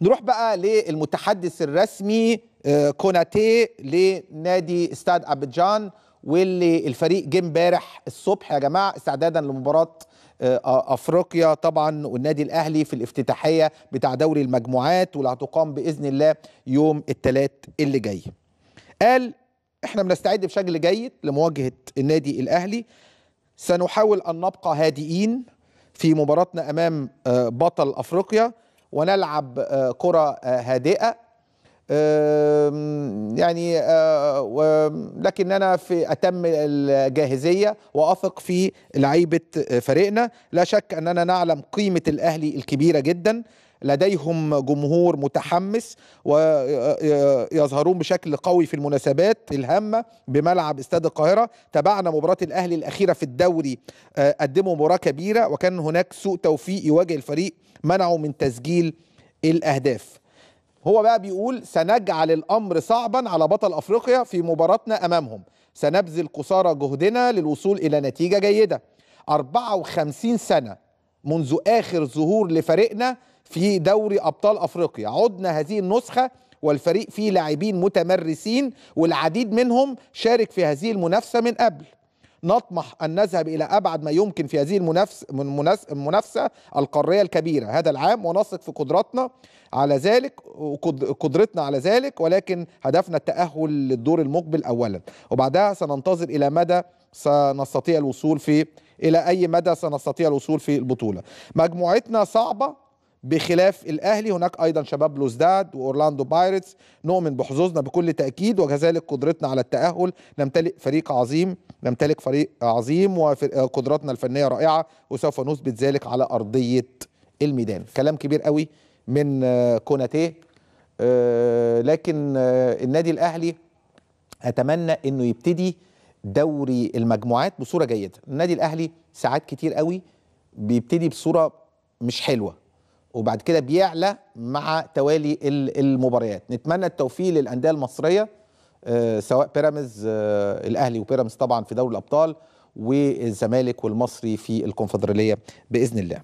نروح بقى للمتحدث الرسمي آه، كوناتي لنادي استاد ابيجان واللي الفريق جه امبارح الصبح يا جماعه استعدادا لمباراه آه، افريقيا طبعا والنادي الاهلي في الافتتاحيه بتاع دوري المجموعات واللي هتقام باذن الله يوم الثلاث اللي جاي. قال احنا بنستعد بشكل جيد لمواجهه النادي الاهلي سنحاول ان نبقى هادئين في مباراتنا امام آه، بطل افريقيا ونلعب آه، كرة آه، هادئة يعني آه، لكننا في أتم الجاهزية وأثق في لعيبة فريقنا لا شك أننا نعلم قيمة الأهلي الكبيرة جدا لديهم جمهور متحمس ويظهرون بشكل قوي في المناسبات الهامة بملعب استاد القاهرة تابعنا مباراة الأهلي الأخيرة في الدوري آه، قدموا مباراة كبيرة وكان هناك سوء توفيق يواجه الفريق منعه من تسجيل الأهداف هو بقى بيقول سنجعل الأمر صعبا على بطل أفريقيا في مباراتنا أمامهم سنبذل قصارى جهدنا للوصول إلى نتيجة جيدة 54 سنة منذ آخر ظهور لفريقنا في دوري ابطال افريقيا عدنا هذه النسخه والفريق فيه لاعبين متمرسين والعديد منهم شارك في هذه المنافسه من قبل نطمح أن نذهب إلى أبعد ما يمكن في هذه المنافسة, المنافسة القارية الكبيرة هذا العام ونثق في قدراتنا على ذلك قدرتنا على ذلك ولكن هدفنا التأهل للدور المقبل أولا وبعدها سننتظر إلى مدى سنستطيع الوصول في إلى أي مدى سنستطيع الوصول في البطولة مجموعتنا صعبة بخلاف الاهلي هناك ايضا شباب لوزداد واورلاندو بايرتس نؤمن بحظوظنا بكل تاكيد وكذلك قدرتنا على التاهل نمتلك فريق عظيم نمتلك فريق عظيم وقدراتنا الفنيه رائعه وسوف نثبت ذلك على ارضيه الميدان كلام كبير قوي من آه، كوناتيه آه، لكن آه، النادي الاهلي اتمنى انه يبتدي دوري المجموعات بصوره جيده النادي الاهلي ساعات كتير قوي بيبتدي بصوره مش حلوه وبعد كده بيعلى مع توالي المباريات نتمنى التوفيق للانديه المصريه آه، سواء بيراميدز آه، الاهلي وبيراميدز طبعا في دوري الابطال والزمالك والمصري في الكونفدراليه باذن الله